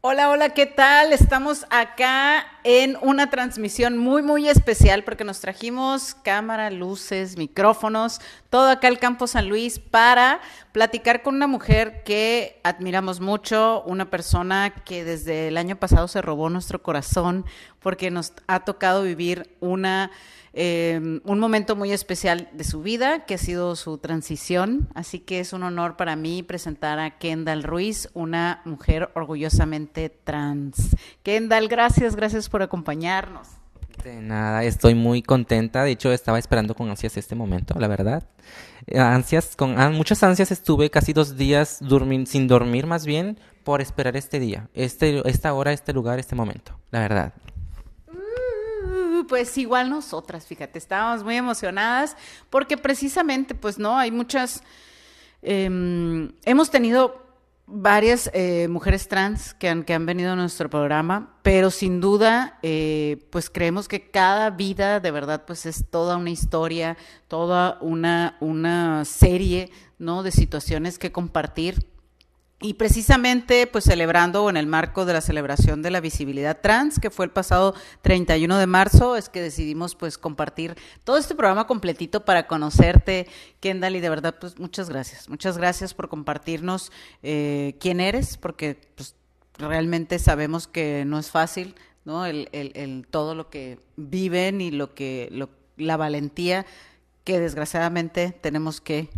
Hola, hola, ¿qué tal? Estamos acá en una transmisión muy, muy especial porque nos trajimos cámara, luces, micrófonos, todo acá al Campo San Luis para platicar con una mujer que admiramos mucho, una persona que desde el año pasado se robó nuestro corazón porque nos ha tocado vivir una... Eh, un momento muy especial de su vida, que ha sido su transición. Así que es un honor para mí presentar a Kendall Ruiz, una mujer orgullosamente trans. Kendall, gracias, gracias por por acompañarnos. De nada, estoy muy contenta. De hecho, estaba esperando con ansias este momento, la verdad. Eh, ansias, con ah, muchas ansias estuve casi dos días sin dormir, más bien, por esperar este día, este, esta hora, este lugar, este momento, la verdad. Uh, pues igual nosotras, fíjate, estábamos muy emocionadas porque precisamente, pues no, hay muchas, em, hemos tenido varias eh, mujeres trans que han, que han venido a nuestro programa, pero sin duda, eh, pues creemos que cada vida de verdad pues es toda una historia, toda una, una serie ¿no? de situaciones que compartir y precisamente, pues celebrando en el marco de la celebración de la visibilidad trans, que fue el pasado 31 de marzo, es que decidimos pues compartir todo este programa completito para conocerte, Kendall, y de verdad, pues muchas gracias. Muchas gracias por compartirnos eh, quién eres, porque pues realmente sabemos que no es fácil, ¿no? el todo lo que viven y lo que, la valentía que desgraciadamente tenemos que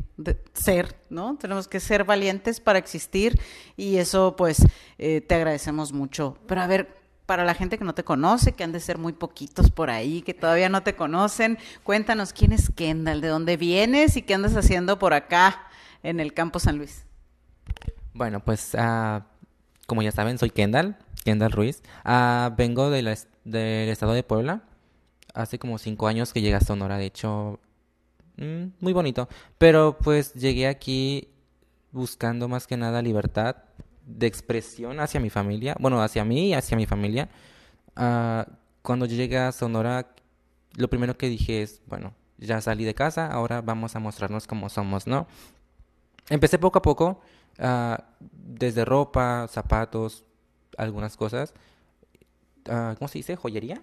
ser, ¿no? Tenemos que ser valientes para existir y eso pues eh, te agradecemos mucho. Pero a ver, para la gente que no te conoce, que han de ser muy poquitos por ahí, que todavía no te conocen, cuéntanos quién es Kendall, de dónde vienes y qué andas haciendo por acá en el campo San Luis. Bueno, pues ah, como ya saben, soy Kendall, Kendall Ruiz. Ah, vengo de del estado de Puebla. Hace como cinco años que llegas a Sonora, de hecho Mm, muy bonito. Pero pues llegué aquí buscando más que nada libertad de expresión hacia mi familia, bueno, hacia mí y hacia mi familia. Ah, cuando llegué a Sonora, lo primero que dije es, bueno, ya salí de casa, ahora vamos a mostrarnos cómo somos, ¿no? Empecé poco a poco, ah, desde ropa, zapatos, algunas cosas, ah, ¿cómo se dice? Joyería.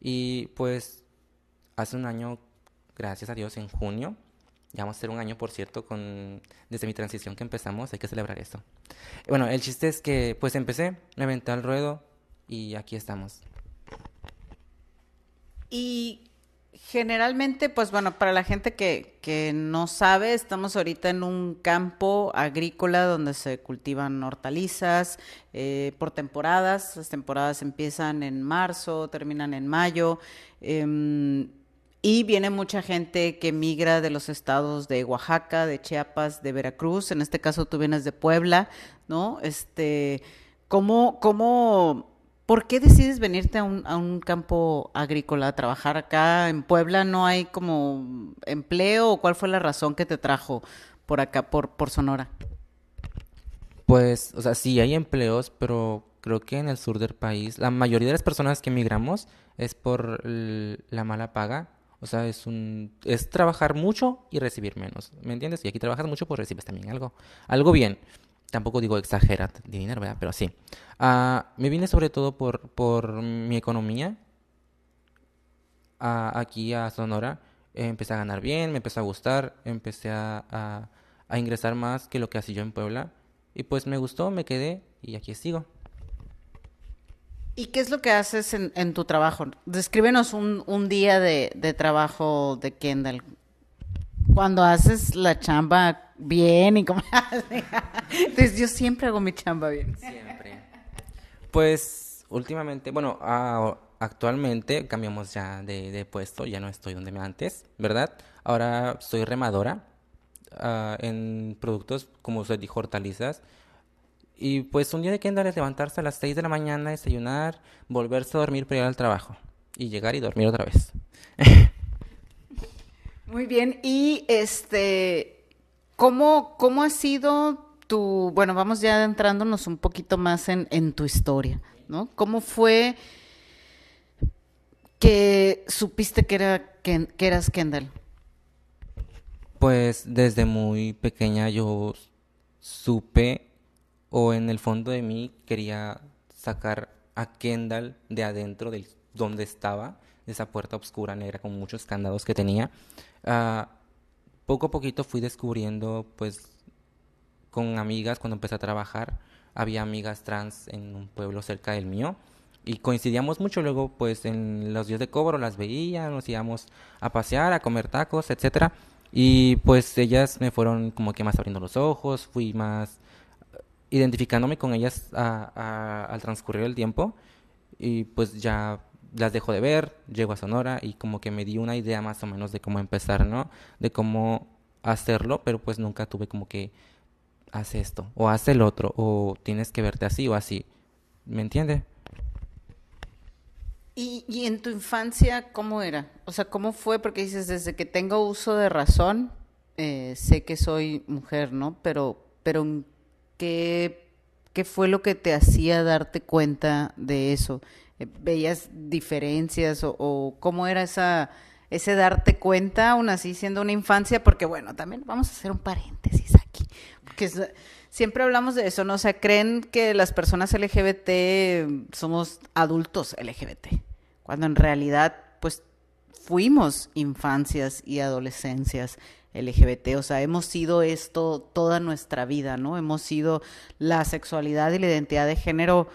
y pues hace un año gracias a Dios, en junio. Ya vamos a hacer un año, por cierto, con desde mi transición que empezamos, hay que celebrar esto. Bueno, el chiste es que pues empecé, me aventé al ruedo y aquí estamos. Y generalmente, pues bueno, para la gente que, no sabe, estamos ahorita en un campo agrícola donde se cultivan hortalizas eh, por temporadas. Las temporadas empiezan en marzo, terminan en mayo. Em, y viene mucha gente que migra de los estados de Oaxaca, de Chiapas, de Veracruz. En este caso tú vienes de Puebla, ¿no? Este, ¿cómo, cómo, por qué decides venirte a un, campo agrícola a trabajar acá en Puebla? ¿No hay como empleo o cuál fue la razón que te trajo por acá, por, por Sonora? Pues, o sea, sí hay empleos, pero creo que en el sur del país la mayoría de las personas que emigramos es por la mala paga o sea, es un es trabajar mucho y recibir menos, ¿me entiendes? Y aquí trabajas mucho, pues recibes también algo, algo bien. Tampoco digo exagera de dinero, ¿verdad? Pero sí. Ah, me vine sobre todo por, por mi economía ah, aquí a Sonora. empecé a ganar bien, me empezó a gustar, empecé a ingresar más que lo que hacía yo en Puebla. Y pues me gustó, me quedé y aquí sigo. ¿Y qué es lo que haces en, tu trabajo? Descríbenos un, día de, trabajo de Kendall. Cuando haces la chamba bien y como... Entonces yo siempre hago mi chamba bien. Siempre. Pues últimamente, bueno, actualmente cambiamos ya de, puesto, ya no estoy donde me antes, ¿verdad? Ahora soy remadora ah, en productos, como usted dijo, hortalizas y pues un día de Kendall es levantarse a las 6 de la mañana, desayunar, volverse a dormir para ir al trabajo y llegar y dormir otra vez. Muy bien, y este, ¿cómo, cómo ha sido tu, bueno, vamos ya adentrándonos un poquito más en, tu historia, ¿no? ¿Cómo fue que supiste que, era, que eras Kendall? Pues desde muy pequeña yo supe o en el fondo de mí quería sacar a Kendall de adentro del donde estaba, esa puerta oscura negra con muchos candados que tenía. Ah, poco a poquito fui descubriendo, pues, con amigas, cuando empecé a trabajar, había amigas trans en un pueblo cerca del mío y coincidíamos mucho. Luego, pues, en los días de cobro las veía, nos íbamos a pasear, a comer tacos, etcétera. Y pues ellas me fueron como que más abriendo los ojos, fui más identificándome con ellas al transcurrir el tiempo y pues ya las dejo de ver, llego a Sonora y como que me di una idea más o menos de cómo empezar, ¿no? De cómo hacerlo, pero pues nunca tuve como que haz esto o haz el otro o tienes que verte así o así. ¿Me entiende? ¿Y, en tu infancia cómo era? O sea, ¿cómo fue? Porque dices, desde que tengo uso de razón, eh, sé que soy mujer, ¿no? Pero, pero ¿qué, qué fue lo que te hacía darte cuenta de eso? Eh, ¿Veías diferencias o, cómo era esa, ese darte cuenta, aún así siendo una infancia? Porque bueno, también vamos a hacer un paréntesis aquí, porque siempre hablamos de eso, ¿no? O sea, creen que las personas LGBT mm, somos adultos LGBT, cuando en realidad pues fuimos infancias y adolescencias LGBT. O sea, hemos sido esto toda nuestra vida, ¿no? Hemos sido la sexualidad y la identidad de género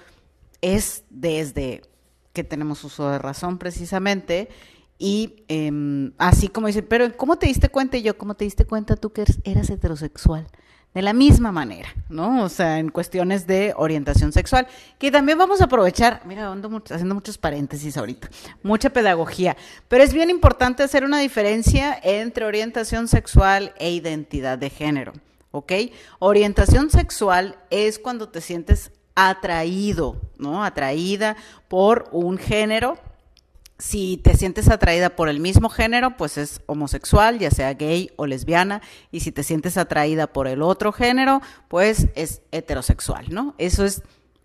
es desde que tenemos uso de razón precisamente. Y em, así como dice, pero ¿cómo te diste cuenta? yo, ¿cómo te diste cuenta tú que eras heterosexual? de la misma manera, ¿no? O sea, en cuestiones de orientación sexual, que también vamos a aprovechar, mira, ando haciendo muchos paréntesis ahorita, mucha pedagogía, pero es bien importante hacer una diferencia entre orientación sexual e identidad de género, ¿ok? Orientación sexual es cuando te sientes atraído, ¿no? Atraída por un género si te sientes atraída por el mismo género, pues es homosexual, ya sea gay o lesbiana, y si te sientes atraída por el otro género, pues es heterosexual, ¿no? Eso es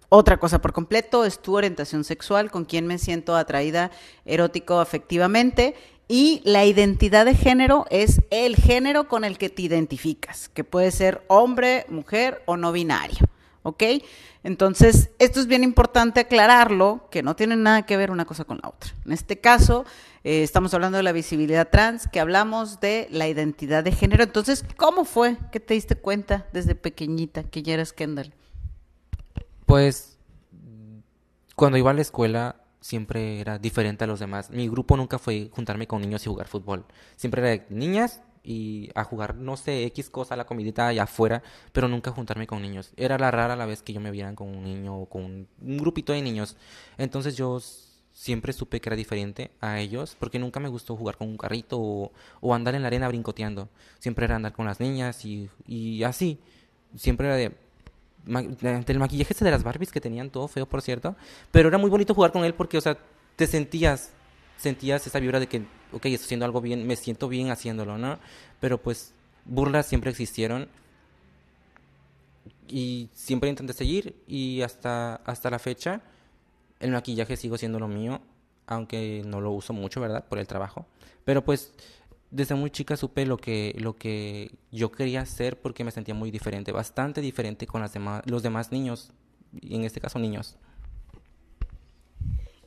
otra cosa por completo, es tu orientación sexual, con quién me siento atraída erótico afectivamente, y la identidad de género es el género con el que te identificas, que puede ser hombre, mujer o no binario. ¿ok? Entonces, esto es bien importante aclararlo, que no tiene nada que ver una cosa con la otra. En este caso, eh, estamos hablando de la visibilidad trans, que hablamos de la identidad de género. Entonces, ¿cómo fue que te diste cuenta desde pequeñita que ya eras Kendall? Pues, cuando iba a la escuela siempre era diferente a los demás. Mi grupo nunca fue juntarme con niños y jugar fútbol. Siempre era niñas, y a jugar, no sé, X cosa, la comidita allá afuera, pero nunca juntarme con niños. Era la rara la vez que yo me vieran con un niño o con un, grupito de niños. Entonces yo siempre supe que era diferente a ellos, porque nunca me gustó jugar con un carrito o, andar en la arena brincoteando. Siempre era andar con las niñas y, y así. Siempre era de, del maquillaje ese de las Barbies que tenían todo feo, por cierto. Pero era muy bonito jugar con él porque, o sea, te sentías sentías esa vibra de que, ok, estoy haciendo algo bien, me siento bien haciéndolo, ¿no? Pero pues burlas siempre existieron y siempre intenté seguir y hasta, hasta la fecha el maquillaje sigo siendo lo mío, aunque no lo uso mucho, ¿verdad? Por el trabajo. Pero pues desde muy chica supe lo que, lo que yo quería hacer porque me sentía muy diferente, bastante diferente con las demás, los demás niños, en este caso niños.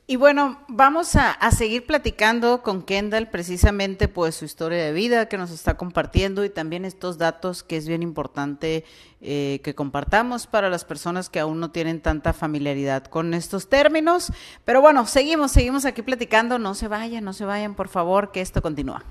Y bueno, vamos a, seguir platicando con Kendall precisamente pues su historia de vida que nos está compartiendo y también estos datos que es bien importante eh, que compartamos para las personas que aún no tienen tanta familiaridad con estos términos. Pero bueno, seguimos, seguimos aquí platicando, no se vayan, no se vayan por favor, que esto continúa.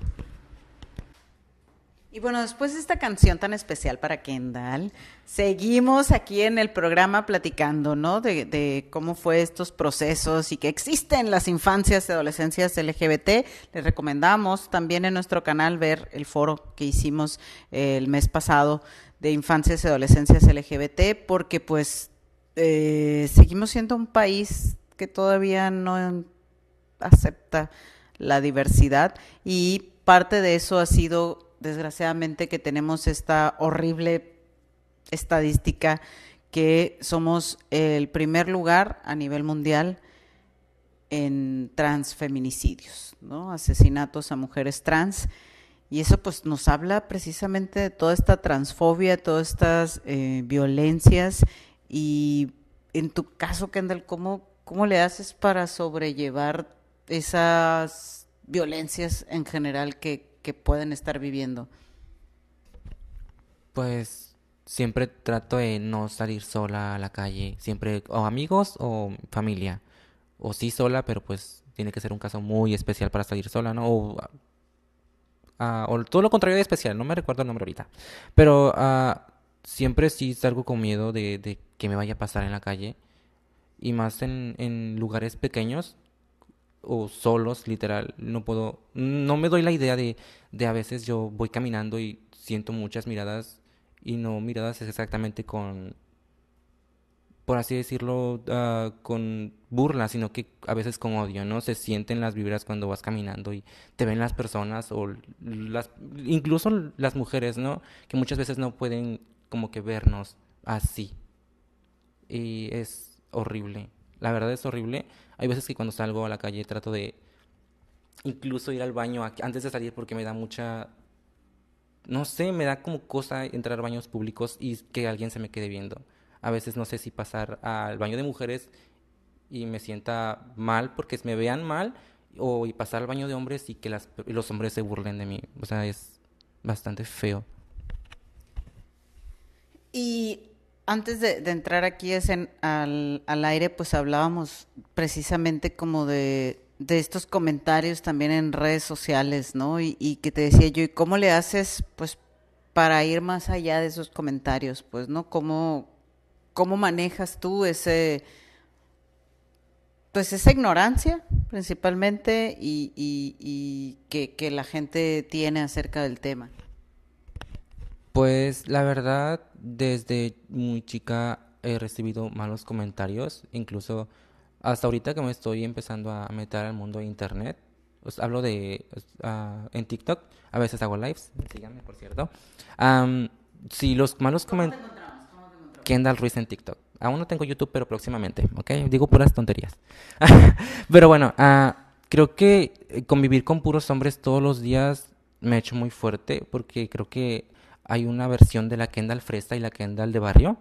Y bueno, después de esta canción tan especial para Kendall, seguimos aquí en el programa platicando, ¿no? De, cómo fue estos procesos y que existen las infancias y adolescencias LGBT. Les recomendamos también en nuestro canal ver el foro que hicimos eh, el mes pasado de infancias y adolescencias LGBT, porque pues eh, seguimos siendo un país que todavía no acepta la diversidad y parte de eso ha sido desgraciadamente, que tenemos esta horrible estadística que somos el primer lugar a nivel mundial en transfeminicidios, ¿no? Asesinatos a mujeres trans. Y eso pues nos habla precisamente de toda esta transfobia, todas estas eh, violencias. Y en tu caso, Kendall, ¿cómo, ¿cómo le haces para sobrellevar esas violencias en general que, que pueden estar viviendo? Pues siempre trato de no salir sola a la calle, siempre o amigos o familia, o sí sola, pero pues tiene que ser un caso muy especial para salir sola, ¿no? O, ah, ah, todo lo contrario de especial, no me recuerdo el nombre ahorita, pero ah, siempre sí salgo con miedo de, que me vaya a pasar en la calle, y más en lugares pequeños, o solos, literal, no puedo, no me doy la idea de, de a veces yo voy caminando y siento muchas miradas y no miradas exactamente con, por así decirlo, ah, con burla, sino que a veces con odio, ¿no? Se sienten las vibras cuando vas caminando y te ven las personas o las, incluso las mujeres, ¿no? Que muchas veces no pueden como que vernos así. Y es horrible, la verdad es horrible hay veces que cuando salgo a la calle trato de incluso ir al baño antes de salir porque me da mucha... No sé, me da como cosa entrar a baños públicos y que alguien se me quede viendo. A veces no sé si pasar al baño de mujeres y me sienta mal porque me vean mal o pasar al baño de hombres y que los hombres se burlen de mí. O sea, es bastante feo. Y antes de, entrar aquí al, aire, pues hablábamos precisamente como de, estos comentarios también en redes sociales, ¿no? Y, que te decía yo, ¿y cómo le haces, pues, para ir más allá de esos comentarios, pues, ¿no? ¿Cómo, manejas tú ese, pues, esa ignorancia principalmente y, y, que, que la gente tiene acerca del tema? Pues la verdad, desde muy chica he recibido malos comentarios, incluso hasta ahorita que me estoy empezando a meter al mundo de internet. Os hablo de en TikTok, a veces hago lives, síganme por cierto. si los malos comentarios... el Ruiz en TikTok. Aún no tengo YouTube, pero próximamente, ¿ok? Digo puras tonterías. pero bueno, ah, creo que eh, convivir con puros hombres todos los días me ha hecho muy fuerte porque creo que hay una versión de la Kendall fresa y la Kendall de barrio.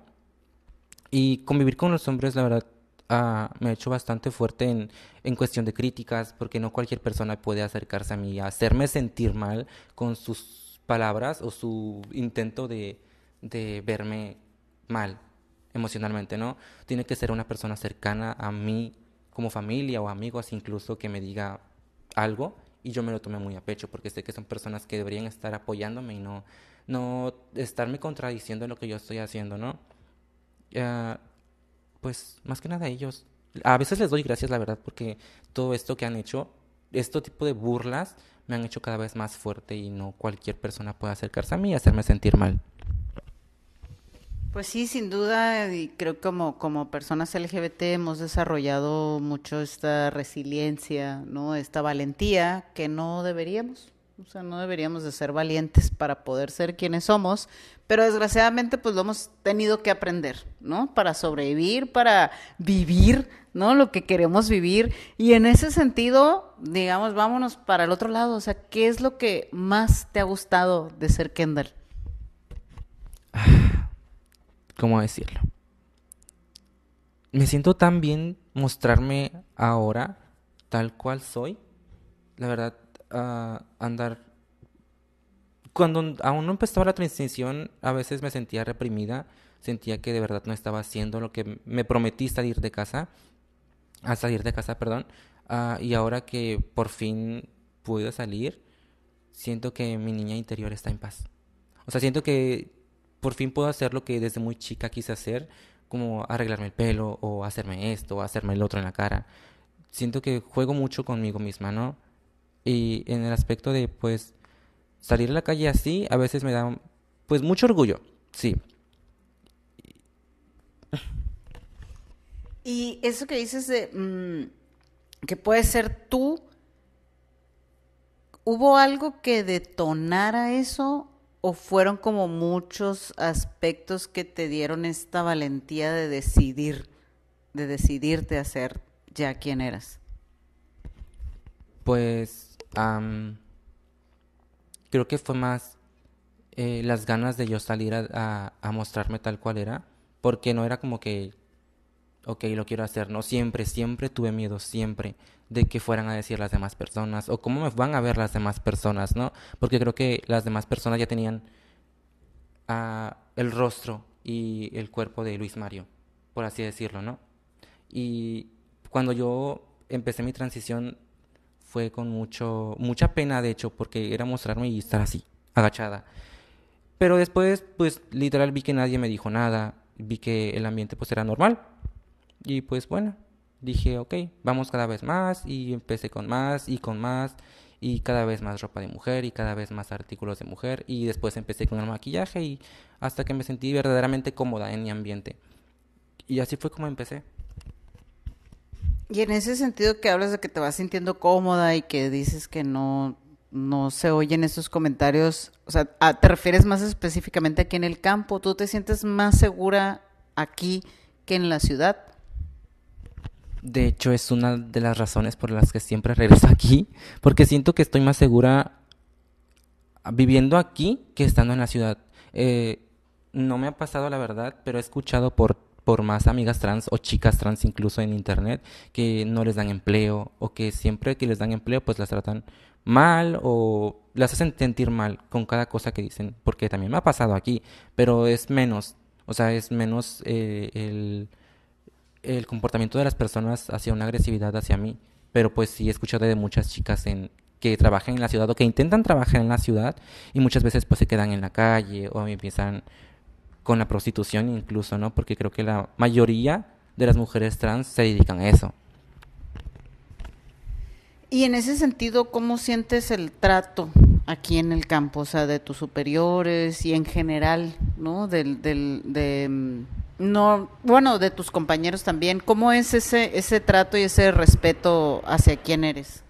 Y convivir con los hombres, la verdad, ah, me ha hecho bastante fuerte en, en, cuestión de críticas, porque no cualquier persona puede acercarse a mí y hacerme sentir mal con sus palabras o su intento de, de verme mal emocionalmente, ¿no? Tiene que ser una persona cercana a mí como familia o amigos incluso que me diga algo y yo me lo tomé muy a pecho porque sé que son personas que deberían estar apoyándome y no, no estarme contradiciendo en lo que yo estoy haciendo, ¿no? Ah, pues más que nada ellos. A veces les doy gracias, la verdad, porque todo esto que han hecho, este tipo de burlas, me han hecho cada vez más fuerte y no cualquier persona puede acercarse a mí y hacerme sentir mal. Pues sí, sin duda, y creo que como, como personas LGBT hemos desarrollado mucho esta resiliencia, ¿no? Esta valentía que no deberíamos. O sea, no deberíamos de ser valientes para poder ser quienes somos, pero desgraciadamente pues lo hemos tenido que aprender, ¿no? Para sobrevivir, para vivir, ¿no? Lo que queremos vivir. Y en ese sentido, digamos, vámonos para el otro lado. O sea, ¿qué es lo que más te ha gustado de ser Kendall? ¿cómo decirlo? Me siento tan bien mostrarme ahora tal cual soy. La verdad, ah, andar... Cuando aún no empezaba la transición, a veces me sentía reprimida, sentía que de verdad no estaba haciendo lo que me prometí salir de casa, a salir de casa, perdón. Ah, y ahora que por fin puedo salir, siento que mi niña interior está en paz. O sea, siento que por fin puedo hacer lo que desde muy chica quise hacer, como arreglarme el pelo o hacerme esto o hacerme el otro en la cara. Siento que juego mucho conmigo misma, ¿no? Y en el aspecto de, pues, salir a la calle así, a veces me da, pues, mucho orgullo, sí. Y eso que dices de mm, que puede ser tú, ¿hubo algo que detonara eso o fueron como muchos aspectos que te dieron esta valentía de decidir, de decidirte a ser ya quien eras? Pues creo que fue más eh, las ganas de yo salir a, a, mostrarme tal cual era, porque no era como que, ok, lo quiero hacer, no, siempre, siempre tuve miedo, siempre de qué fueran a decir las demás personas o cómo me van a ver las demás personas, ¿no? Porque creo que las demás personas ya tenían ah, el rostro y el cuerpo de Luis Mario, por así decirlo, ¿no? Y cuando yo empecé mi transición fue con mucho, mucha pena, de hecho, porque era mostrarme y estar así, agachada. Pero después, pues literal vi que nadie me dijo nada, vi que el ambiente pues era normal y pues bueno, dije, ok, vamos cada vez más y empecé con más y con más y cada vez más ropa de mujer y cada vez más artículos de mujer y después empecé con el maquillaje y hasta que me sentí verdaderamente cómoda en mi ambiente. Y así fue como empecé. Y en ese sentido que hablas de que te vas sintiendo cómoda y que dices que no no se oyen esos comentarios, o sea, ah, te refieres más específicamente aquí en el campo, tú te sientes más segura aquí que en la ciudad. De hecho, es una de las razones por las que siempre regreso aquí, porque siento que estoy más segura viviendo aquí que estando en la ciudad. Eh, no me ha pasado la verdad, pero he escuchado por, por más amigas trans o chicas trans incluso en internet que no les dan empleo o que siempre que les dan empleo pues las tratan mal o las hacen sentir mal con cada cosa que dicen, porque también me ha pasado aquí, pero es menos, o sea, es menos eh, el el comportamiento de las personas hacia una agresividad hacia mí, pero pues sí he escuchado de muchas chicas en, que trabajan en la ciudad o que intentan trabajar en la ciudad y muchas veces pues se quedan en la calle o empiezan con la prostitución incluso, ¿no? Porque creo que la mayoría de las mujeres trans se dedican a eso. Y en ese sentido, ¿cómo sientes el trato aquí en el campo? O sea, de tus superiores y en general, ¿no? Del, del, de mm, no, bueno, de tus compañeros también. ¿Cómo es ese, ese trato y ese respeto hacia quién eres?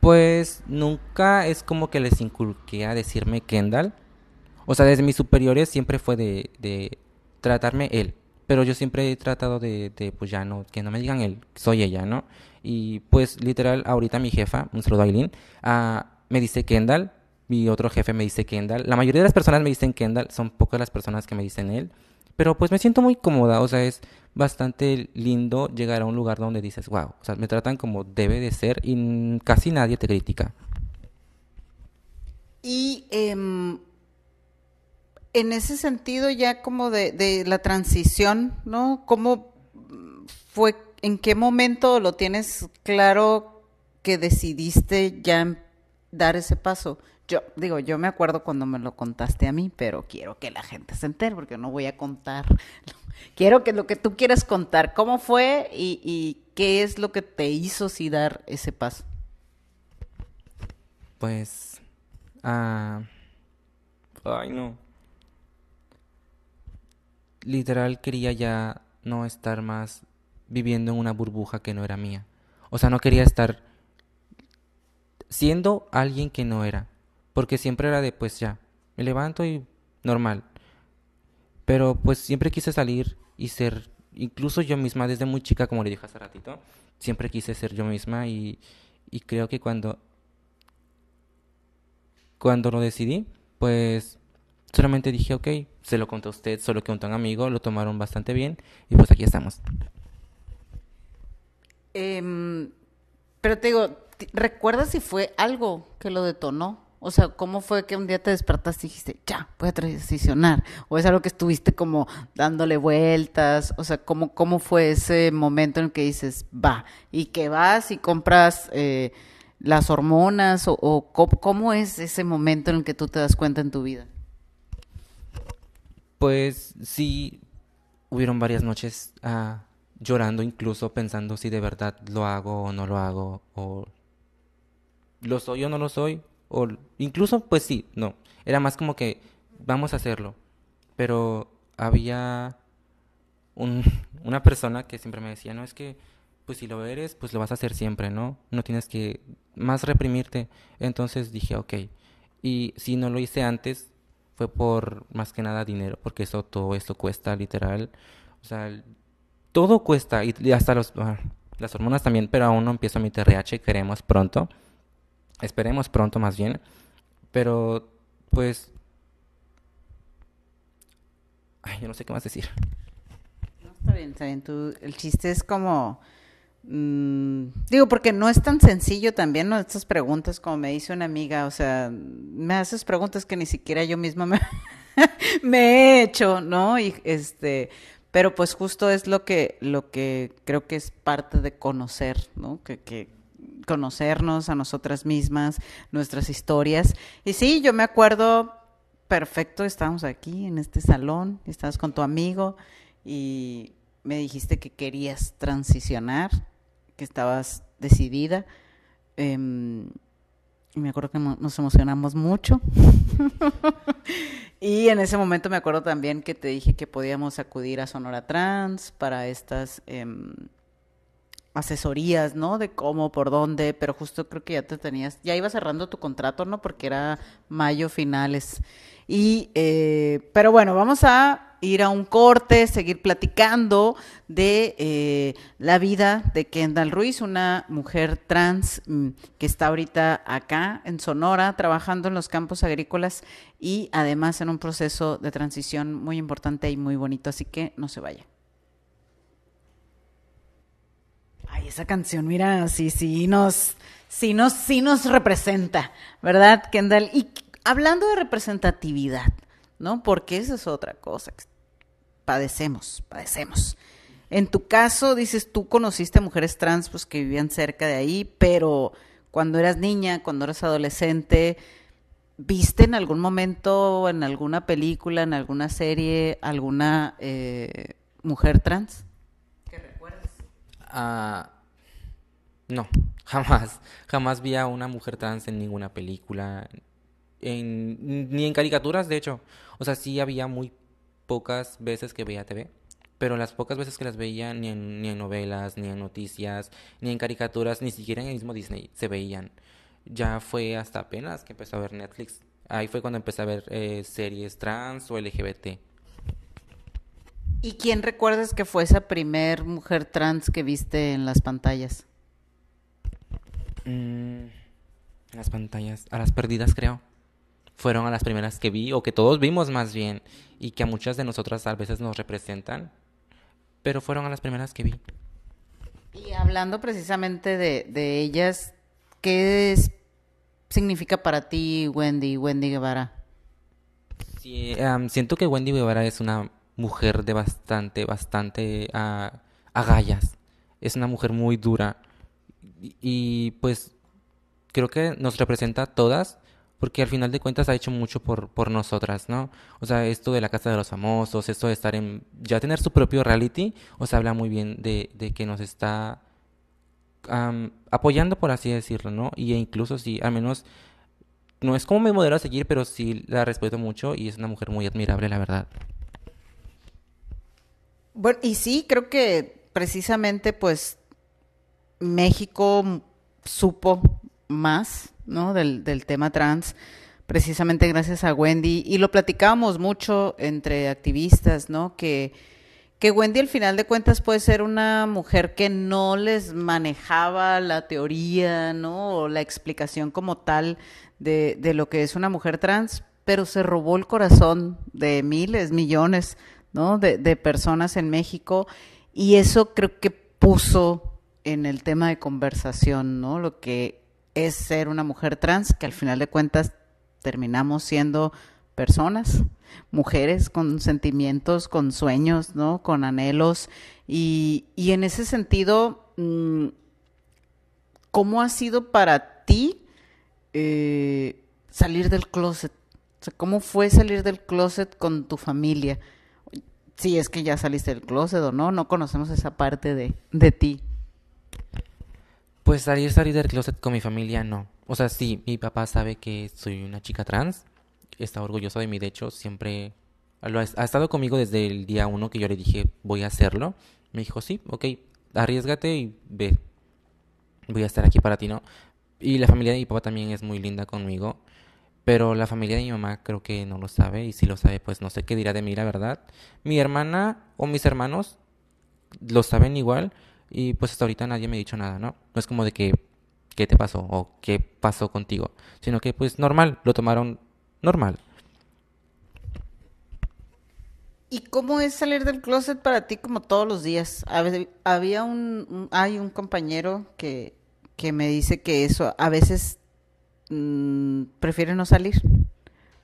Pues nunca es como que les inculqué a decirme Kendall. O sea, desde mis superiores siempre fue de, tratarme él. Pero yo siempre he tratado de, pues ya no, que no me digan él, soy ella, ¿no? Y pues literal, ahorita mi jefa, un saludo a ah, me dice Kendall, mi otro jefe me dice Kendall. La mayoría de las personas me dicen Kendall, son pocas las personas que me dicen él. Pero pues me siento muy cómoda, o sea, es bastante lindo llegar a un lugar donde dices, wow, o sea, me tratan como debe de ser y casi nadie te critica. Y em, en ese sentido ya como de, de, la transición, ¿no? ¿Cómo fue, en qué momento lo tienes claro que decidiste ya dar ese paso? yo digo, yo me acuerdo cuando me lo contaste a mí, pero quiero que la gente se entere porque no voy a contar. Quiero que lo que tú quieres contar, cómo fue y, qué es lo que te hizo si dar ese paso. Pues, ah, ay no. Literal quería ya no estar más viviendo en una burbuja que no era mía. O sea, no quería estar siendo alguien que no era porque siempre era de, pues ya, me levanto y normal. Pero pues siempre quise salir y ser, incluso yo misma, desde muy chica, como le dije hace ratito, siempre quise ser yo misma y, creo que cuando, cuando lo decidí, pues solamente dije, ok, se lo conté a usted, Solo que un a un amigo, lo tomaron bastante bien y pues aquí estamos. Em, pero te digo, ¿recuerdas si fue algo que lo detonó? O sea, ¿cómo fue que un día te despertaste y dijiste, ya, voy a transicionar? ¿O es algo que estuviste como dándole vueltas? O sea, ¿cómo, cómo fue ese momento en el que dices, va? Y que vas y compras eh, las hormonas, o, ¿cómo, es ese momento en el que tú te das cuenta en tu vida? Pues sí, hubieron varias noches ah, llorando, incluso pensando si de verdad lo hago o no lo hago, o lo soy o no lo soy, o incluso pues sí, no, era más como que vamos a hacerlo, pero había un, una persona que siempre me decía, no es que pues si lo eres, pues lo vas a hacer siempre, ¿no? No tienes que más reprimirte. Entonces dije, ok, y si no lo hice antes, fue por más que nada dinero, porque eso todo esto cuesta literal, o sea, todo cuesta y hasta los, ah, las hormonas también, pero aún no empiezo mi TRH, queremos pronto. Esperemos pronto más bien. Pero, pues... Ay, yo no sé qué más decir. No, está bien, está bien. el chiste es como... Mm, digo, porque no es tan sencillo también ¿no? estas preguntas, como me dice una amiga, o sea, me haces preguntas que ni siquiera yo misma me, me he hecho, ¿no? Y este, pero pues justo es lo que, lo que creo que es parte de conocer, ¿no? Que, que, conocernos a nosotras mismas, nuestras historias. Y sí, yo me acuerdo perfecto, estábamos aquí en este salón, estabas con tu amigo y me dijiste que querías transicionar, que estabas decidida. Em, y me acuerdo que nos emocionamos mucho. y en ese momento me acuerdo también que te dije que podíamos acudir a Sonora Trans para estas... Em, asesorías, ¿no? De cómo, por dónde, pero justo creo que ya te tenías, ya ibas cerrando tu contrato, ¿no? Porque era mayo finales. Y, eh, pero bueno, vamos a ir a un corte, seguir platicando de eh, la vida de Kendall Ruiz, una mujer trans mm, que está ahorita acá en Sonora, trabajando en los campos agrícolas y además en un proceso de transición muy importante y muy bonito, así que no se vaya. esa canción, mira, sí, sí nos, sí nos, sí nos representa, ¿verdad, Kendall? Y hablando de representatividad, ¿no? Porque esa es otra cosa. Padecemos, padecemos. En tu caso, dices, tú conociste a mujeres trans, pues que vivían cerca de ahí, pero cuando eras niña, cuando eras adolescente, ¿viste en algún momento, en alguna película, en alguna serie, alguna eh, mujer trans? ¿Qué recuerdas? Ah, no, jamás. Jamás vi a una mujer trans en ninguna película, ni en caricaturas, de hecho. O sea, sí había muy pocas veces que veía TV, pero las pocas veces que las veía ni en, novelas, ni en noticias, ni en caricaturas, ni siquiera en el mismo Disney se veían. Ya fue hasta apenas que empezó a ver Netflix. Ahí fue cuando empecé a ver eh, series trans o LGBT. ¿Y quién recuerdas que fue esa primer mujer trans que viste en las pantallas? Mm, las pantallas, a las perdidas creo. Fueron a las primeras que vi, o que todos vimos más bien, y que a muchas de nosotras a veces nos representan, pero fueron a las primeras que vi. Y hablando precisamente de, ellas, ¿qué significa para ti Wendy, Wendy Guevara? siento que Wendy Guevara es una mujer de bastante, bastante ah, agallas. Es una mujer muy dura y, pues creo que nos representa a todas porque al final de cuentas ha hecho mucho por, por nosotras, ¿no? O sea, esto de la Casa de los Famosos, esto de estar en, ya tener su propio reality, o sea, habla muy bien de, que nos está apoyando, por así decirlo, ¿no? Y e incluso si, al menos, no es como me modelo a seguir, pero sí la respeto mucho y es una mujer muy admirable, la verdad. Bueno, y sí, creo que precisamente pues México supo más ¿no? del, tema trans, precisamente gracias a Wendy, y lo platicábamos mucho entre activistas, ¿no? que, Wendy al final de cuentas puede ser una mujer que no les manejaba la teoría, ¿no? O la explicación como tal de, lo que es una mujer trans, pero se robó el corazón de miles, millones, ¿no? de personas en México y eso creo que puso en el tema de conversación, ¿no? Lo que es ser una mujer trans, que al final de cuentas terminamos siendo personas, mujeres con sentimientos, con sueños, ¿no? Con anhelos. Y, en ese sentido, mm, ¿cómo ha sido para ti eh, salir del closet? ¿cómo fue salir del closet con tu familia? Si es que ya saliste del closet o no, no conocemos esa parte de ti. Pues salir, salir del closet con mi familia, no. O sea, sí, mi papá sabe que soy una chica trans, está orgulloso de mí, de hecho, siempre ha, ha, estado conmigo desde el día uno que yo le dije, voy a hacerlo. Me dijo, sí, ok, arriesgate y ve, voy a estar aquí para ti, ¿no? Y la familia de mi papá también es muy linda conmigo, pero la familia de mi mamá creo que no lo sabe, y si lo sabe, pues no sé qué dirá de mí, la verdad. Mi hermana o mis hermanos lo saben igual, y pues hasta ahorita nadie me ha dicho nada, ¿no? No es como de que, ¿qué te pasó? O ¿qué pasó contigo? Sino que pues normal, lo tomaron normal. ¿Y cómo es salir del closet para ti como todos los días? Había un, hay un compañero que, me dice que eso a veces mm, prefiere no salir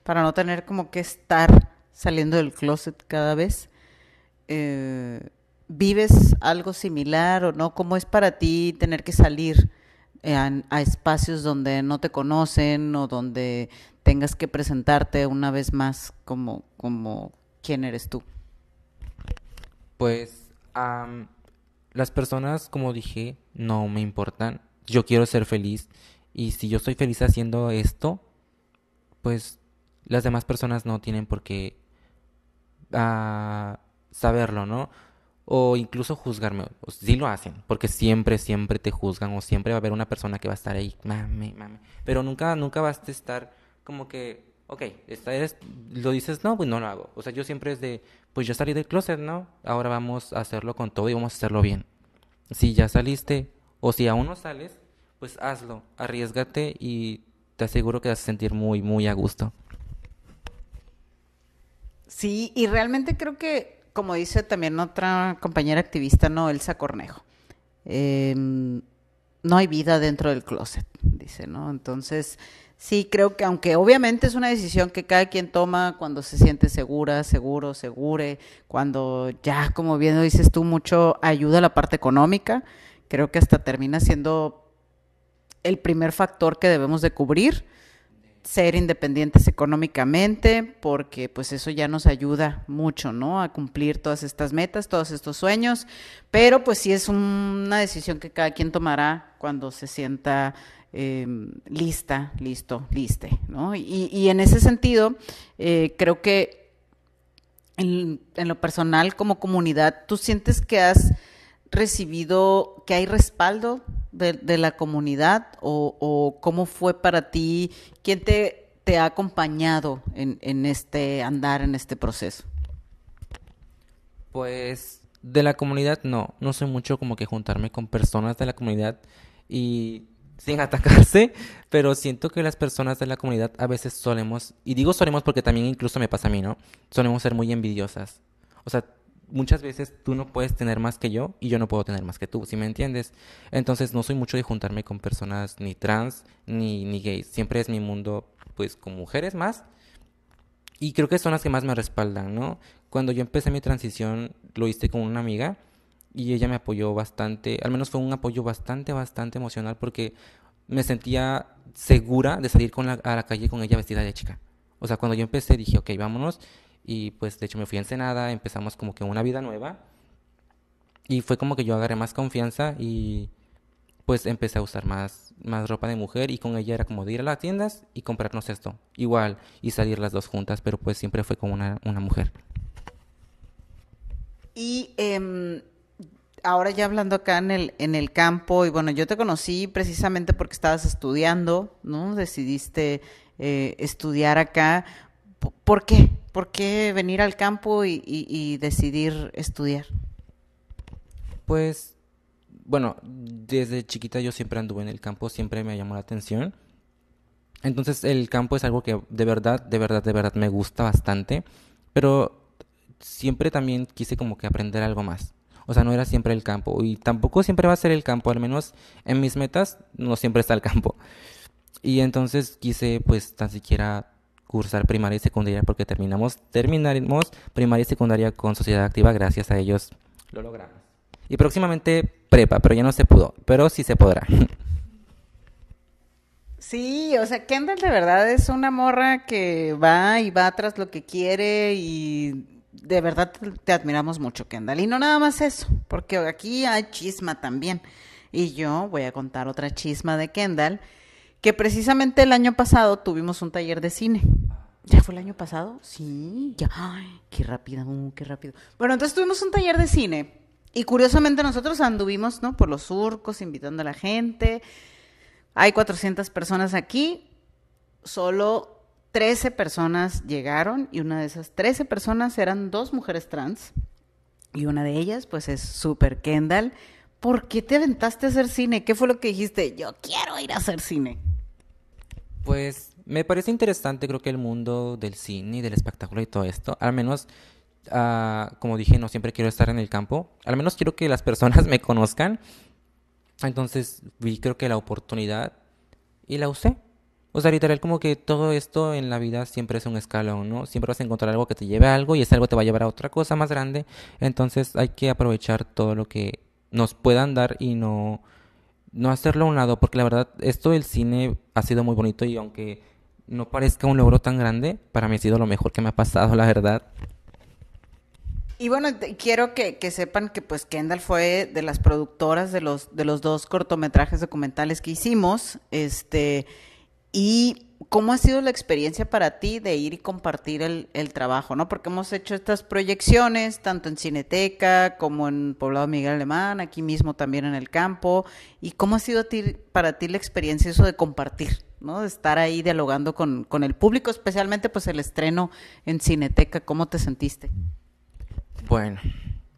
para no tener como que estar saliendo del closet cada vez. Eh, ¿Vives algo similar o no? ¿Cómo es para ti tener que salir eh, a, espacios donde no te conocen o donde tengas que presentarte una vez más como, como quién eres tú? Pues las personas, como dije, no me importan. Yo quiero ser feliz y si yo estoy feliz haciendo esto, pues las demás personas no tienen por qué ah, saberlo, ¿no? o incluso juzgarme. Sí lo hacen, porque siempre, siempre te juzgan o siempre va a haber una persona que va a estar ahí, mame, mame. Pero nunca, nunca vas a estar como que, ok, lo dices, no, pues no lo hago. O sea, yo siempre es de, pues ya salí del closet, ¿no? Ahora vamos a hacerlo con todo y vamos a hacerlo bien. Si ya saliste o si aún no sales, pues hazlo, arriesgate y te aseguro que vas a sentir muy, muy a gusto. Sí, y realmente creo que como dice también otra compañera activista, no, Elsa Cornejo, em, no hay vida dentro del closet, dice, ¿no? Entonces, sí, creo que aunque obviamente es una decisión que cada quien toma cuando se siente segura, seguro, segure, cuando ya, como bien lo dices tú, mucho ayuda a la parte económica, creo que hasta termina siendo el primer factor que debemos de cubrir ser independientes económicamente, porque pues eso ya nos ayuda mucho, ¿no? A cumplir todas estas metas, todos estos sueños, pero pues sí es una decisión que cada quien tomará cuando se sienta em, lista, listo, liste, ¿no? Y, en ese sentido, eh, creo que en lo personal como comunidad, ¿tú sientes que has recibido, que hay respaldo de, la comunidad o, cómo fue para ti? ¿Quién te, te ha acompañado en, este andar, en este proceso? Pues de la comunidad no, no sé mucho como que juntarme con personas de la comunidad y sin atacarse, pero siento que las personas de la comunidad a veces solemos, y digo solemos porque también incluso me pasa a mí, ¿no? Solemos ser muy envidiosas. O sea, muchas veces tú no puedes tener más que yo y yo no puedo tener más que tú, si me entiendes? Entonces no soy mucho de juntarme con personas ni trans ni, ni gays. Siempre es mi mundo, pues, con mujeres más. Y creo que son las que más me respaldan, ¿no? Cuando yo empecé mi transición, lo hice con una amiga y ella me apoyó bastante, al menos fue un apoyo bastante, bastante emocional porque me sentía segura de salir con a la calle con ella vestida de chica. O sea, cuando yo empecé dije, ok, vámonos. Y pues de hecho me fui a Ensenada, empezamos como que una vida nueva. Y fue como que yo agarré más confianza y pues empecé a usar más, más ropa de mujer y con ella era como de ir a las tiendas y comprarnos esto, igual, y salir las dos juntas, pero pues siempre fue como una, una mujer. Y em, ahora ya hablando acá en el, en el campo, y bueno, yo te conocí precisamente porque estabas estudiando, ¿no? Decidiste eh, estudiar acá. ¿Por qué? ¿por qué venir al campo y, decidir estudiar? Pues, bueno, desde chiquita yo siempre anduve en el campo, siempre me llamó la atención. Entonces el campo es algo que de verdad, de verdad, de verdad me gusta bastante, pero siempre también quise como que aprender algo más. O sea, no era siempre el campo y tampoco siempre va a ser el campo, al menos en mis metas no siempre está el campo. Y entonces quise pues tan siquiera cursar primaria y secundaria porque terminamos, terminamos primaria y secundaria con sociedad activa, gracias a ellos lo logramos. Y próximamente prepa, pero ya no se pudo, pero sí se podrá. Sí, o sea, Kendall de verdad es una morra que va y va atrás lo que quiere y de verdad te admiramos mucho, Kendall. Y no nada más eso, porque aquí hay chisma también. Y yo voy a contar otra chisma de Kendall, que precisamente el año pasado tuvimos un taller de cine ¿Ya fue el año pasado? Sí, ya. Ay, qué rápido, qué rápido. Bueno, entonces tuvimos un taller de cine. Y curiosamente nosotros anduvimos, ¿no? Por los surcos, invitando a la gente. Hay 400 personas aquí. Solo 13 personas llegaron y una de esas 13 personas eran dos mujeres trans. Y una de ellas, pues, es Super Kendall. ¿Por qué te aventaste a hacer cine? ¿Qué fue lo que dijiste? Yo quiero ir a hacer cine. Pues me parece interesante, creo que el mundo del cine y del espectáculo y todo esto, al menos, ah, como dije, no siempre quiero estar en el campo, al menos quiero que las personas me conozcan. Entonces vi creo que la oportunidad y la usé. O sea, literal, como que todo esto en la vida siempre es un escalón, ¿no? Siempre vas a encontrar algo que te lleve a algo y ese algo te va a llevar a otra cosa más grande. Entonces hay que aprovechar todo lo que nos puedan dar y no, no hacerlo a un lado, porque la verdad, esto del cine ha sido muy bonito y aunque no parezca un logro tan grande, para mí ha sido lo mejor que me ha pasado, la verdad. Y bueno, quiero que, sepan que pues Kendall fue de las productoras de los, de los dos cortometrajes documentales que hicimos. Este, y cómo ha sido la experiencia para ti de ir y compartir el, trabajo, ¿no? Porque hemos hecho estas proyecciones, tanto en Cineteca, como en Poblado Miguel Alemán, aquí mismo también en el campo. ¿Y cómo ha sido para ti la experiencia eso de compartir? ¿no? Estar ahí dialogando con, el público, especialmente pues el estreno en Cineteca, ¿cómo te sentiste? Bueno,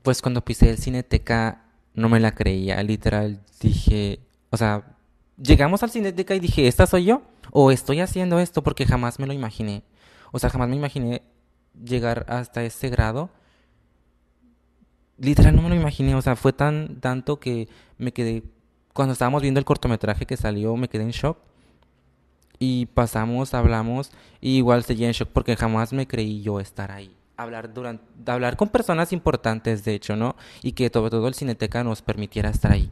pues cuando pisé el Cineteca no me la creía, literal, dije, o sea, llegamos al Cineteca y dije, ¿esta soy yo? ¿O estoy haciendo esto? Porque jamás me lo imaginé. O sea, jamás me imaginé llegar hasta ese grado. Literal, no me lo imaginé. O sea, fue tan tanto que me quedé. Cuando estábamos viendo el cortometraje que salió, me quedé en shock y pasamos, hablamos y igual se en shock porque jamás me creí yo estar ahí. Hablar, durante, hablar con personas importantes, de hecho, ¿no? Y que sobre todo el Cineteca nos permitiera estar ahí.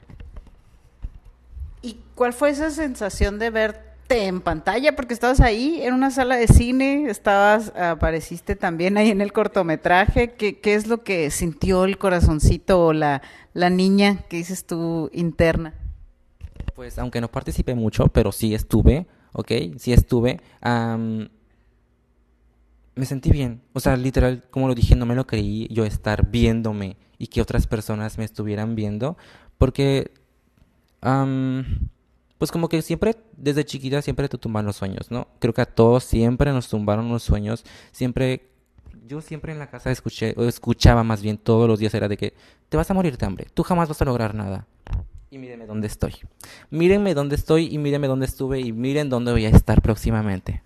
¿Y cuál fue esa sensación de verte en pantalla? Porque estabas ahí en una sala de cine, estabas, apareciste también ahí en el cortometraje. ¿Qué, qué es lo que sintió el corazoncito o la, la niña que dices tú interna? Pues aunque no participé mucho, pero sí estuve ¿ok? Sí estuve. me sentí bien. O sea, literal, como lo dije, no me lo creí yo estar viéndome y que otras personas me estuvieran viendo. Porque, pues como que siempre, desde chiquita, siempre te tumban los sueños, ¿no? Creo que a todos siempre nos tumbaron los sueños. Siempre, yo siempre en la casa escuché, o escuchaba más bien todos los días, era de que te vas a morir de hambre, tú jamás vas a lograr nada y mírenme dónde estoy. Mírenme dónde estoy y mírenme dónde estuve y miren dónde voy a estar próximamente.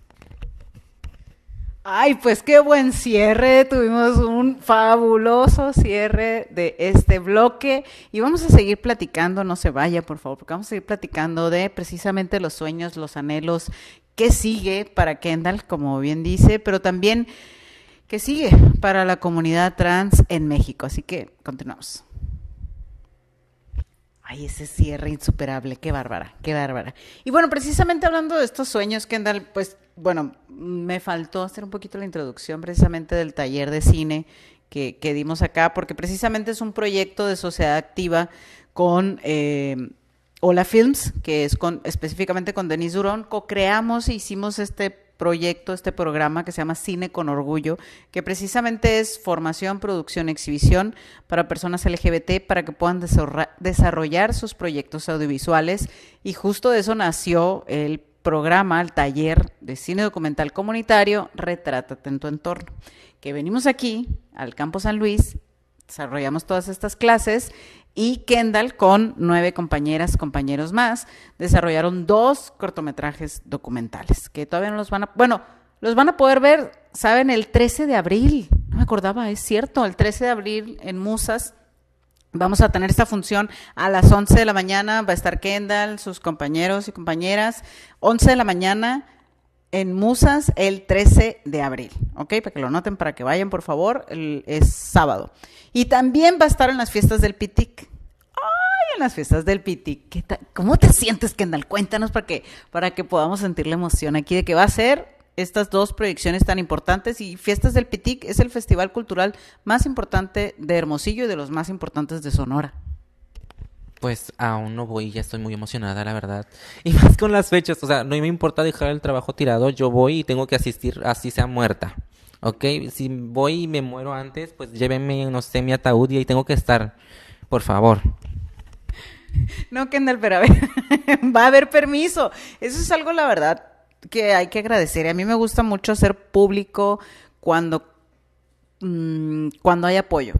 Ay, pues qué buen cierre. Tuvimos un fabuloso cierre de este bloque y vamos a seguir platicando, no se vaya, por favor, porque vamos a seguir platicando de precisamente los sueños, los anhelos, que sigue para Kendall, como bien dice, pero también qué sigue para la comunidad trans en México. Así que continuamos. Ay, ese cierre insuperable, qué bárbara, qué bárbara. Y bueno, precisamente hablando de estos sueños, Kendall, pues bueno, me faltó hacer un poquito la introducción precisamente del taller de cine que, dimos acá, porque precisamente es un proyecto de sociedad activa con eh, Hola Films, que es con, específicamente con Denis Durón, co-creamos e hicimos este proyecto, este programa que se llama Cine con Orgullo, que precisamente es formación, producción, exhibición para personas LGBT para que puedan desarrollar sus proyectos audiovisuales. Y justo de eso nació el programa, el taller de cine documental comunitario Retrátate en tu entorno, que venimos aquí al Campo San Luis desarrollamos todas estas clases y Kendall con nueve compañeras, compañeros más, desarrollaron dos cortometrajes documentales que todavía no los van a, bueno, los van a poder ver, saben, el 13 de abril, no me acordaba, es cierto, el 13 de abril en Musas. Vamos a tener esta función a las 11 de la mañana, va a estar Kendall, sus compañeros y compañeras, 11 de la mañana, en Musas el 13 de abril, ¿ok? Para que lo noten, para que vayan, por favor, es sábado. Y también va a estar en las fiestas del PITIC. ¡Ay, en las fiestas del PITIC! ¿Cómo te sientes, Kendall? Cuéntanos para que, para que podamos sentir la emoción aquí de que va a ser estas dos proyecciones tan importantes y Fiestas del PITIC es el festival cultural más importante de Hermosillo y de los más importantes de Sonora. Pues aún no voy, ya estoy muy emocionada, la verdad. Y más con las fechas, o sea, no me importa dejar el trabajo tirado, yo voy y tengo que asistir así sea muerta. ¿Ok? Si voy y me muero antes, pues llévenme, no sé, mi ataúd y tengo que estar. Por favor. No, Kendall, pero a ver, va a haber permiso. Eso es algo, la verdad, que hay que agradecer. A mí me gusta mucho ser público cuando, mm, cuando hay apoyo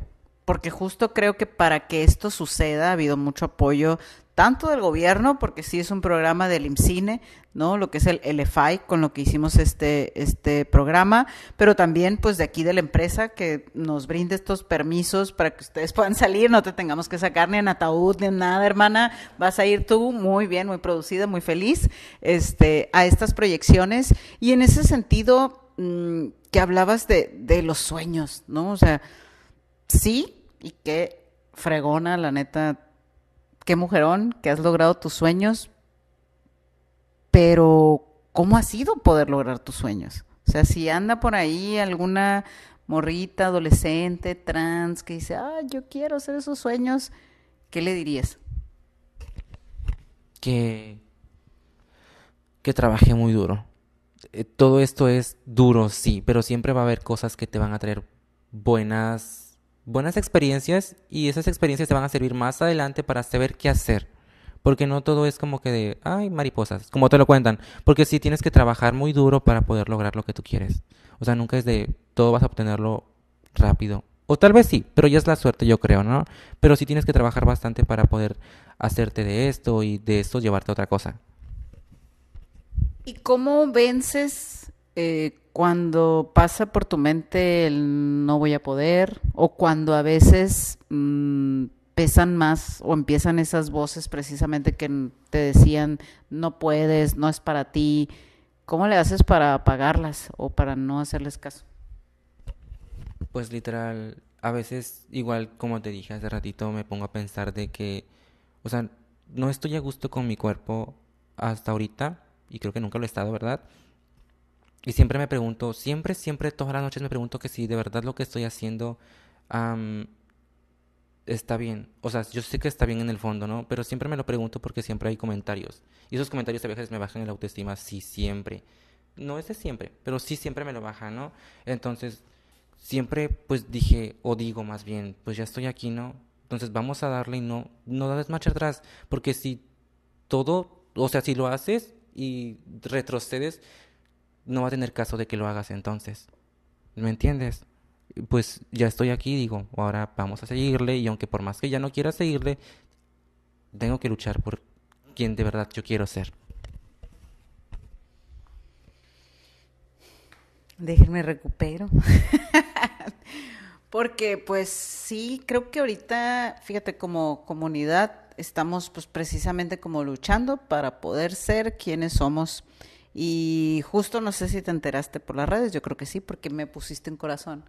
porque justo creo que para que esto suceda ha habido mucho apoyo tanto del gobierno, porque sí es un programa del IMCINE, ¿no? Lo que es el LFI, e con lo que hicimos este, este programa, pero también pues de aquí de la empresa que nos brinde estos permisos para que ustedes puedan salir, no te tengamos que sacar ni en ataúd ni en nada, hermana, vas a ir tú muy bien, muy producida, muy feliz, este, a estas proyecciones. Y en ese sentido, mm, que hablabas de, de los sueños, ¿no? O sea, sí, y qué fregona, la neta, qué mujerón, que has logrado tus sueños, pero ¿cómo ha sido poder lograr tus sueños? O sea, si anda por ahí alguna morrita, adolescente, trans, que dice, ah, yo quiero hacer esos sueños, ¿qué le dirías? Que, que trabajé muy duro. Eh, todo esto es duro, sí, pero siempre va a haber cosas que te van a traer buenas buenas experiencias y esas experiencias te van a servir más adelante para saber qué hacer. Porque no todo es como que de, ay, mariposas, como te lo cuentan. Porque sí tienes que trabajar muy duro para poder lograr lo que tú quieres. O sea, nunca es de, todo vas a obtenerlo rápido. O tal vez sí, pero ya es la suerte, yo creo, ¿no? Pero sí tienes que trabajar bastante para poder hacerte de esto y de esto llevarte a otra cosa. ¿Y cómo vences eh, cuando pasa por tu mente el no voy a poder o cuando a veces mm, pesan más o empiezan esas voces precisamente que te decían no puedes, no es para ti, ¿cómo le haces para apagarlas o para no hacerles caso? Pues literal, a veces igual como te dije hace ratito me pongo a pensar de que, o sea, no estoy a gusto con mi cuerpo hasta ahorita y creo que nunca lo he estado, ¿verdad? Y siempre me pregunto, siempre, siempre, todas las noches me pregunto que si de verdad lo que estoy haciendo está bien. O sea, yo sé que está bien en el fondo, ¿no? Pero siempre me lo pregunto porque siempre hay comentarios. Y esos comentarios a veces me bajan el autoestima, sí, siempre. No es de siempre, pero sí siempre me lo bajan, ¿no? Entonces, siempre pues dije, o digo más bien, pues ya estoy aquí, ¿no? Entonces vamos a darle y no, no das marcha atrás, porque si todo, o sea, si lo haces y retrocedes, no va a tener caso de que lo hagas entonces. ¿Me entiendes? Pues ya estoy aquí, digo, ahora vamos a seguirle y aunque por más que ya no quiera seguirle, tengo que luchar por quien de verdad yo quiero ser. Déjenme recupero. Porque pues sí, creo que ahorita, fíjate, como comunidad estamos pues precisamente como luchando para poder ser quienes somos. Y justo no sé si te enteraste por las redes, yo creo que sí, porque me pusiste en corazón.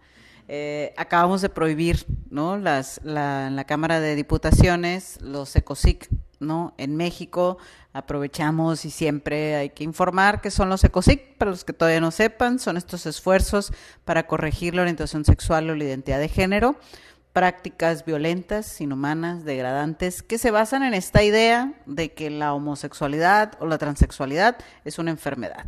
Eh, acabamos de prohibir, ¿no? Las, la, en la Cámara de Diputaciones, los ECOSIC, ¿no? En México aprovechamos y siempre hay que informar que son los ECOSIC, para los que todavía no sepan, son estos esfuerzos para corregir la orientación sexual o la identidad de género prácticas violentas, inhumanas, degradantes, que se basan en esta idea de que la homosexualidad o la transexualidad es una enfermedad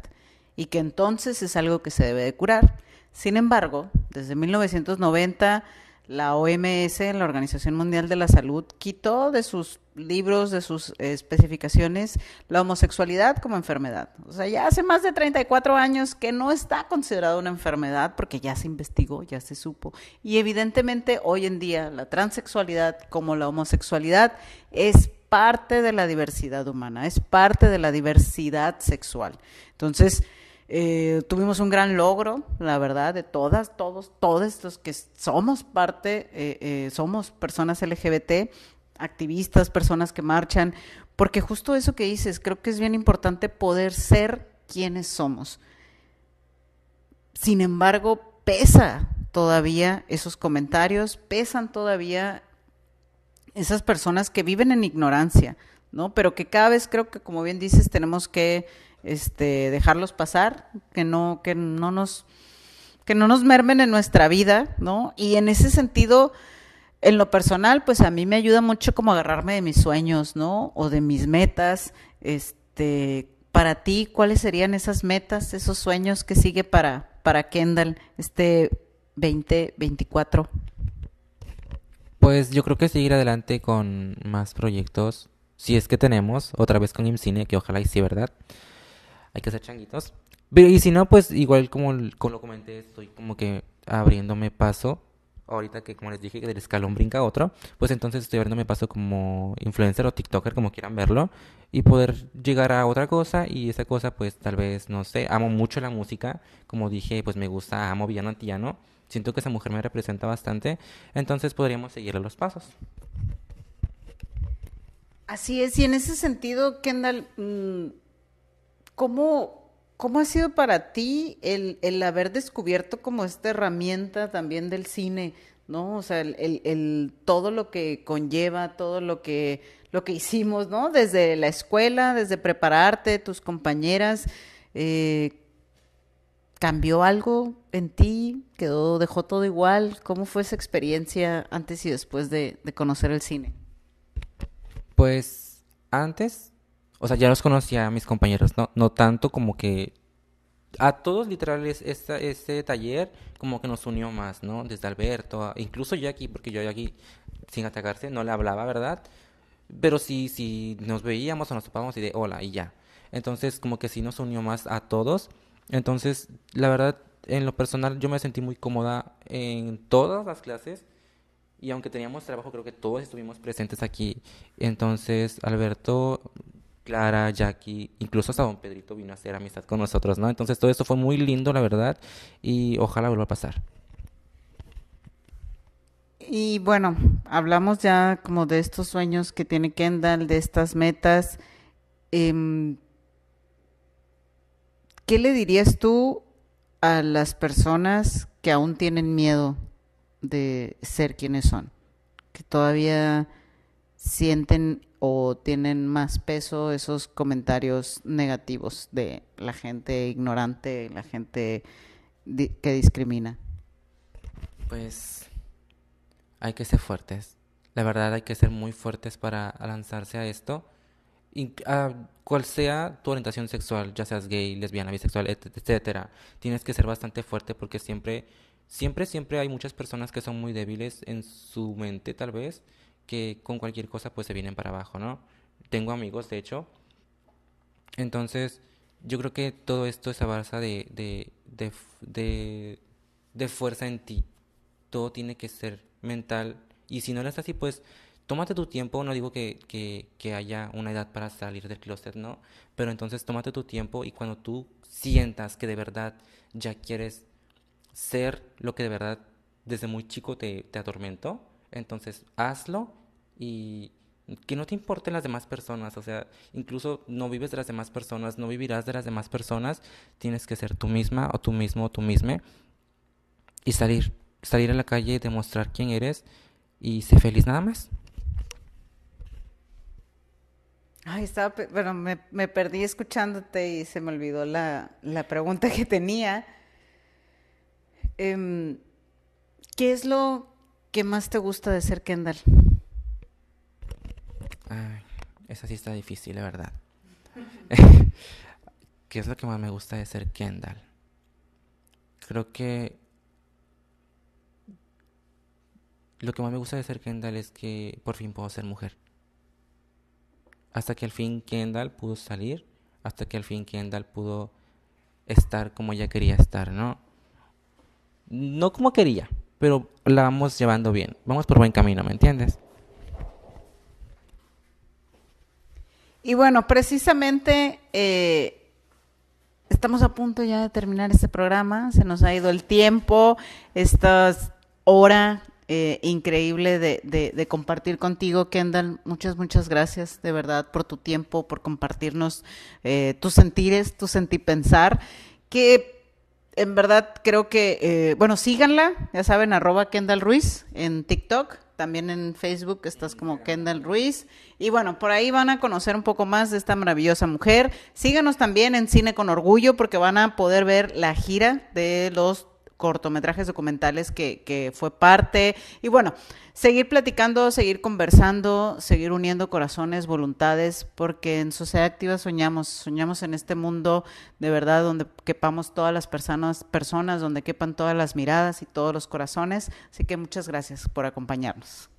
y que entonces es algo que se debe de curar. Sin embargo, desde 1990 la OMS, la Organización Mundial de la Salud, quitó de sus libros, de sus eh, especificaciones, la homosexualidad como enfermedad. O sea, ya hace más de 34 años que no está considerada una enfermedad porque ya se investigó, ya se supo. Y evidentemente hoy en día la transexualidad como la homosexualidad es parte de la diversidad humana, es parte de la diversidad sexual. Entonces, eh, tuvimos un gran logro, la verdad, de todas, todos, todos los que somos parte, eh, eh, somos personas LGBT, activistas, personas que marchan, porque justo eso que dices, creo que es bien importante poder ser quienes somos. Sin embargo, pesa todavía esos comentarios, pesan todavía esas personas que viven en ignorancia, ¿no? Pero que cada vez creo que, como bien dices, tenemos que este, dejarlos pasar, que no, que no nos, que no nos mermen en nuestra vida, ¿no? Y en ese sentido, en lo personal, pues a mí me ayuda mucho como agarrarme de mis sueños, ¿no? O de mis metas, este, para ti, ¿cuáles serían esas metas, esos sueños que sigue para, para Kendall este 2024? Pues yo creo que seguir adelante con más proyectos, si es que tenemos, otra vez con IMCINE, que ojalá y sí, ¿verdad? hay que hacer changuitos. Pero, y si no, pues igual como, lo comenté, estoy como que abriéndome paso. Ahorita que, como les dije, que del escalón brinca otro, pues entonces estoy abriéndome paso como influencer o TikToker, como quieran verlo, y poder llegar a otra cosa. Y esa cosa, pues tal vez, no sé, amo mucho la música. Como dije, pues me gusta, amo Villano Antillano. Siento que esa mujer me representa bastante. Entonces podríamos seguirle los pasos. Así es, y en ese sentido, Kendall, mm, ¿Cómo, ha sido para ti el, haber descubierto como esta herramienta también del cine? ¿no? O sea, todo lo que conlleva, todo lo que, lo que hicimos, ¿no? Desde la escuela, desde prepararte, tus compañeras, eh, ¿Cambió algo en ti? ¿Quedó, dejó todo igual? ¿Cómo fue esa experiencia antes y después de conocer el cine? Pues antes o sea, ya los conocía a mis compañeros, no, no tanto como que a todos literal este taller como que nos unió más, ¿no? Desde Alberto, incluso incluso Jackie, porque yo aquí, sin atacarse, no le hablaba, ¿verdad? Pero sí, sí nos veíamos o nos topábamos y de hola y ya. Entonces como que sí nos unió más a todos. Entonces, la verdad, en lo personal yo me sentí muy cómoda en todas las clases. Y aunque teníamos trabajo, creo que todos estuvimos presentes aquí. Entonces, Alberto, Clara, Jackie, incluso hasta don Pedrito vino a hacer amistad con nosotros, ¿no? Entonces todo esto fue muy lindo, la verdad, y ojalá vuelva a pasar. Y bueno, hablamos ya como de estos sueños que tiene Kendall, de estas metas. Em, ¿Qué le dirías tú a las personas que aún tienen miedo de ser quienes son? Que todavía sienten o tienen más peso esos comentarios negativos de la gente ignorante, la gente que discrimina? Pues hay que ser fuertes. La verdad hay que ser muy fuertes para lanzarse a esto. Y, cual sea tu orientación sexual, ya seas gay, lesbiana, bisexual, etcétera, tienes que ser bastante fuerte porque siempre, siempre, siempre hay muchas personas que son muy débiles en su mente, tal vez, que con cualquier cosa pues se vienen para abajo, ¿no? Tengo amigos, de hecho. Entonces, yo creo que todo esto es a base de, de, de, fuerza en ti. Todo tiene que ser mental. Y si no lo es así, pues tómate tu tiempo, no digo que, que, que, haya una edad para salir del closet, ¿no? Pero entonces tómate tu tiempo y cuando tú sientas que de verdad ya quieres ser lo que de verdad desde muy chico te, te atormentó, entonces hazlo y que no te importen las demás personas, o sea, incluso no vives de las demás personas, no vivirás de las demás personas, tienes que ser tú misma o tú mismo o tú misma y salir, salir a la calle, demostrar quién eres y ser feliz nada más. Ay, estaba, bueno, me, perdí escuchándote y se me olvidó la, la pregunta que tenía. Em, ¿Qué es lo que más te gusta de ser Kendall? Ay, esa sí está difícil, de verdad. ¿Qué es lo que más me gusta de ser Kendall? Creo que lo que más me gusta de ser Kendall es que por fin puedo ser mujer. Hasta que al fin Kendall pudo salir, hasta que al fin Kendall pudo estar como ella quería estar, ¿no? No como quería, pero la vamos llevando bien. Vamos por buen camino, ¿me entiendes? Y bueno, precisamente eh, estamos a punto ya de terminar este programa, se nos ha ido el tiempo, esta hora eh, increíble de, compartir contigo, Kendall. Muchas, muchas gracias de verdad por tu tiempo, por compartirnos eh, tus sentires, tu sentipensar, que en verdad creo que, eh, bueno, síganla, ya saben, arroba Kendall Ruiz en TikTok también en Facebook estás como Kendall Ruiz. Y bueno, por ahí van a conocer un poco más de esta maravillosa mujer. Síganos también en Cine con Orgullo porque van a poder ver la gira de los cortometrajes documentales que, fue parte. Y bueno, seguir platicando, seguir conversando, seguir uniendo corazones, voluntades, porque en Sociedad Activa soñamos, soñamos en este mundo de verdad donde quepamos todas las personas, personas donde quepan todas las miradas y todos los corazones. Así que muchas gracias por acompañarnos.